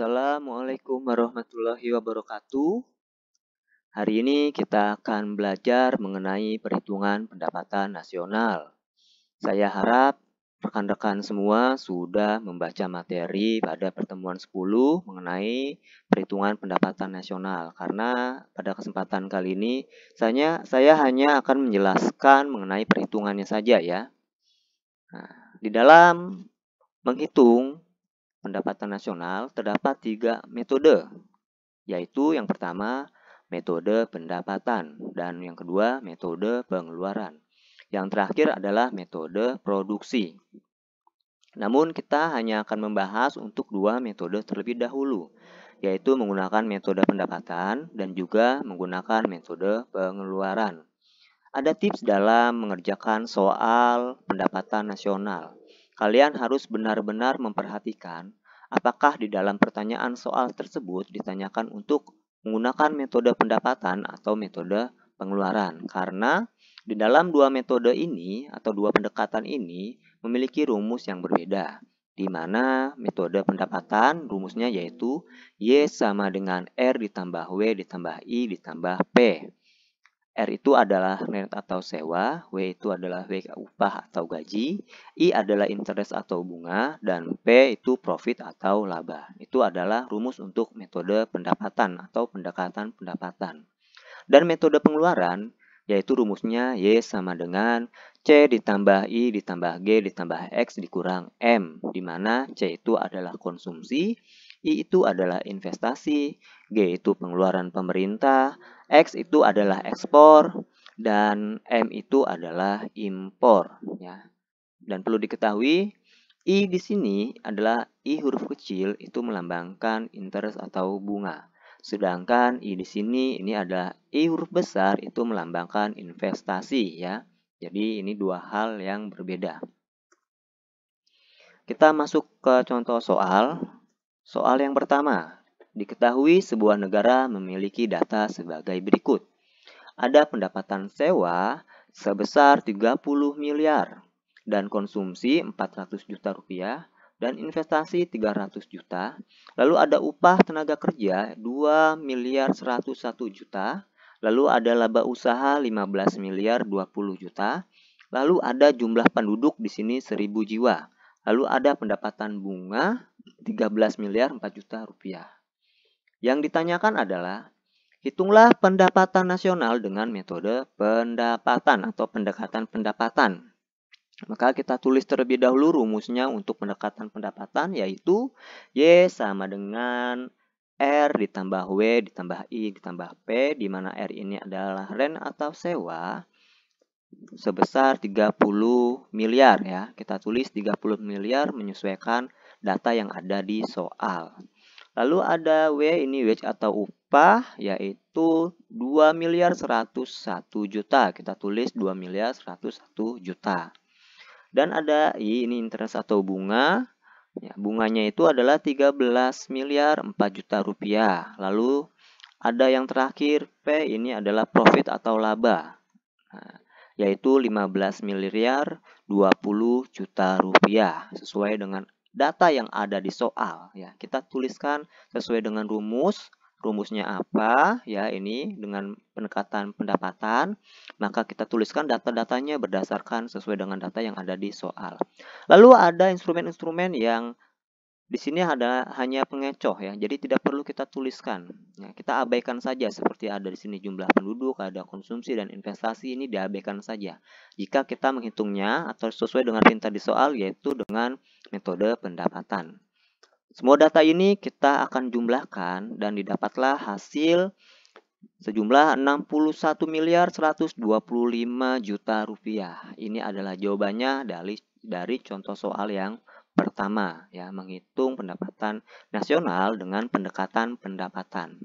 Assalamualaikum warahmatullahi wabarakatuh. Hari ini kita akan belajar mengenai perhitungan pendapatan nasional. Saya harap rekan-rekan semua sudah membaca materi pada pertemuan 10 mengenai perhitungan pendapatan nasional karena pada kesempatan kali ini saya saya hanya akan menjelaskan mengenai perhitungannya saja ya. Nah, di dalam menghitung pendapatan nasional terdapat tiga metode, yaitu yang pertama metode pendapatan dan yang kedua metode pengeluaran. Yang terakhir adalah metode produksi. Namun kita hanya akan membahas untuk dua metode terlebih dahulu, yaitu menggunakan metode pendapatan dan juga menggunakan metode pengeluaran. Ada tips dalam mengerjakan soal pendapatan nasional. Kalian harus benar-benar memperhatikan apakah di dalam pertanyaan soal tersebut ditanyakan untuk menggunakan metode pendapatan atau metode pengeluaran. Karena di dalam dua metode ini atau dua pendekatan ini memiliki rumus yang berbeda. Di mana metode pendapatan rumusnya yaitu Y sama dengan R ditambah W ditambah I ditambah P. R itu adalah rent atau sewa, W itu adalah W upah atau gaji, I adalah interest atau bunga, dan P itu profit atau laba. Itu adalah rumus untuk metode pendapatan atau pendekatan pendapatan. Dan metode pengeluaran yaitu rumusnya Y sama dengan C ditambah I ditambah G ditambah X dikurang M, di mana C itu adalah konsumsi, I itu adalah investasi, G itu pengeluaran pemerintah, X itu adalah ekspor, dan M itu adalah impor. Ya. Dan perlu diketahui, I di sini adalah I huruf kecil itu melambangkan interest atau bunga. Sedangkan I di sini ini adalah I huruf besar itu melambangkan investasi ya. Jadi ini dua hal yang berbeda. Kita masuk ke contoh soal. Soal yang pertama, diketahui sebuah negara memiliki data sebagai berikut. Ada pendapatan sewa sebesar 30 miliar dan konsumsi 400 juta rupiah dan investasi 300 juta. Lalu ada upah tenaga kerja 2 miliar 101 juta. Lalu ada laba usaha 15 miliar 20 juta. Lalu ada jumlah penduduk di sini 1000 jiwa. Lalu ada pendapatan bunga 13 miliar 4 juta rupiah. Yang ditanyakan adalah, hitunglah pendapatan nasional dengan metode pendapatan atau pendekatan pendapatan. Maka kita tulis terlebih dahulu rumusnya untuk pendekatan pendapatan yaitu Y sama dengan R ditambah W ditambah I ditambah P di mana R ini adalah rent atau sewa sebesar 30 miliar ya. Kita tulis 30 miliar menyesuaikan data yang ada di soal. Lalu ada W ini wage atau upah yaitu 2 miliar 101 juta. Kita tulis 2 miliar 101 juta. Dan ada I ini interest atau bunga. Ya, bunganya itu adalah 13 miliar 4 juta rupiah. Lalu ada yang terakhir P ini adalah profit atau laba. Nah, yaitu 15 miliar 20 juta rupiah sesuai dengan data yang ada di soal ya. Kita tuliskan sesuai dengan rumus, rumusnya apa ya ini dengan pendekatan pendapatan maka kita tuliskan data-datanya berdasarkan sesuai dengan data yang ada di soal lalu ada instrumen-instrumen yang di sini ada hanya pengecoh ya, jadi tidak perlu kita tuliskan. Ya, kita abaikan saja seperti ada di sini jumlah penduduk, ada konsumsi dan investasi ini diabaikan saja. Jika kita menghitungnya atau sesuai dengan perintah di soal yaitu dengan metode pendapatan. Semua data ini kita akan jumlahkan dan didapatlah hasil sejumlah 61 miliar 125 juta rupiah. Ini adalah jawabannya dari dari contoh soal yang Pertama, ya menghitung pendapatan nasional dengan pendekatan pendapatan.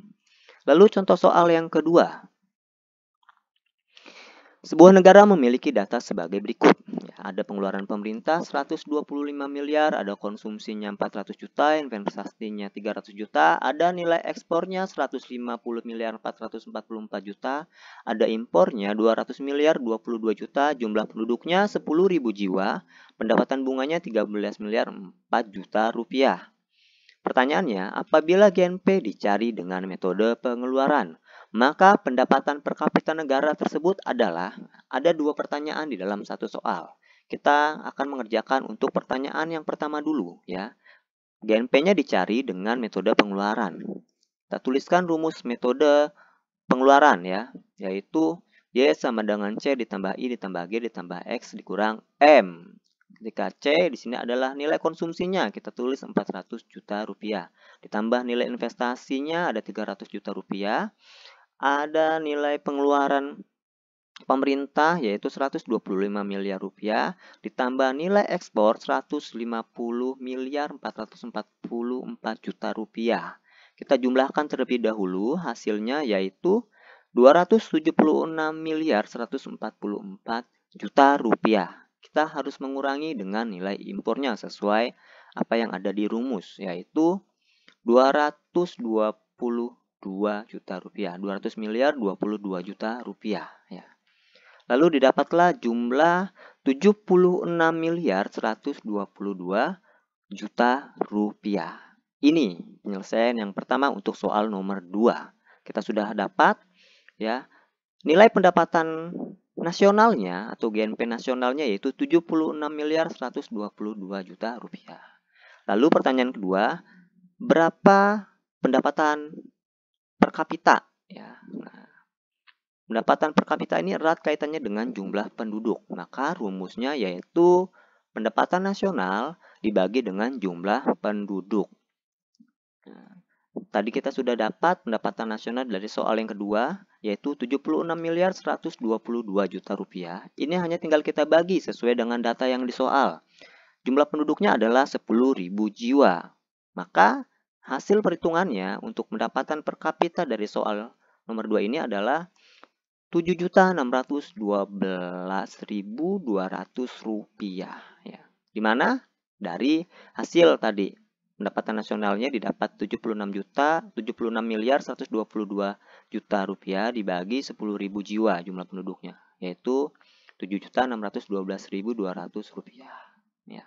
Lalu contoh soal yang kedua. Sebuah negara memiliki data sebagai berikut ada pengeluaran pemerintah 125 miliar, ada konsumsinya 400 juta, investasinya 300 juta, ada nilai ekspornya 150 miliar 444 juta, ada impornya 200 miliar 22 juta, jumlah penduduknya 10.000 jiwa, pendapatan bunganya 13 miliar 4 juta rupiah. Pertanyaannya, apabila GNP dicari dengan metode pengeluaran, maka pendapatan per kapita negara tersebut adalah ada dua pertanyaan di dalam satu soal. Kita akan mengerjakan untuk pertanyaan yang pertama dulu ya. GNP-nya dicari dengan metode pengeluaran. Kita tuliskan rumus metode pengeluaran ya, yaitu Y sama dengan C ditambah I ditambah G ditambah X dikurang M. Ketika C di sini adalah nilai konsumsinya, kita tulis 400 juta rupiah. Ditambah nilai investasinya ada 300 juta rupiah. Ada nilai pengeluaran pemerintah yaitu 125 miliar rupiah ditambah nilai ekspor 150 miliar 444 juta rupiah. Kita jumlahkan terlebih dahulu hasilnya yaitu 276 miliar 144 juta rupiah. Kita harus mengurangi dengan nilai impornya sesuai apa yang ada di rumus yaitu 222 juta rupiah, 200 miliar 22 juta rupiah ya. Lalu didapatlah jumlah 76 miliar 122 juta rupiah. Ini penyelesaian yang pertama untuk soal nomor 2. Kita sudah dapat ya nilai pendapatan nasionalnya atau GNP nasionalnya yaitu 76 miliar 122 juta rupiah. Lalu pertanyaan kedua, berapa pendapatan per kapita ya. Nah, Pendapatan per kapita ini erat kaitannya dengan jumlah penduduk. Maka rumusnya yaitu pendapatan nasional dibagi dengan jumlah penduduk. Nah, tadi kita sudah dapat pendapatan nasional dari soal yang kedua yaitu 76 miliar 122 juta rupiah. Ini hanya tinggal kita bagi sesuai dengan data yang di soal. Jumlah penduduknya adalah 10.000 jiwa. Maka hasil perhitungannya untuk pendapatan per kapita dari soal nomor 2 ini adalah 7.612.200 rupiah ya. Dimana dari hasil tadi pendapatan nasionalnya didapat 76 juta 76 miliar 122 juta rupiah dibagi 10.000 jiwa jumlah penduduknya yaitu 7.612.200 rupiah ya.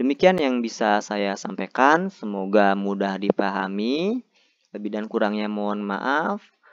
Demikian yang bisa saya sampaikan, semoga mudah dipahami. Lebih dan kurangnya mohon maaf.